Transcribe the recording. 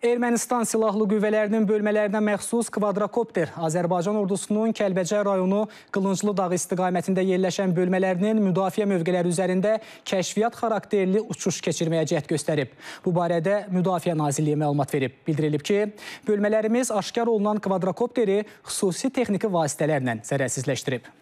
Ermənistan Silahlı Qüvvələrinin bölmələrinə məxsus kvadrakopter Azərbaycan ordusunun Kəlbəcər rayonu Qılınclı dağ istiqamətində yerləşən bölmələrinin müdafiə mövqələri üzərində kəşfiyyat xarakterli uçuş keçirməyə cəhd göstərib. Bu barədə Müdafiə Nazirliyi məlumat verib. Bildirilib ki, bölmələrimiz aşkar olunan kvadrakopteri xüsusi texniki vasitələrlə zərərsizləşdirib.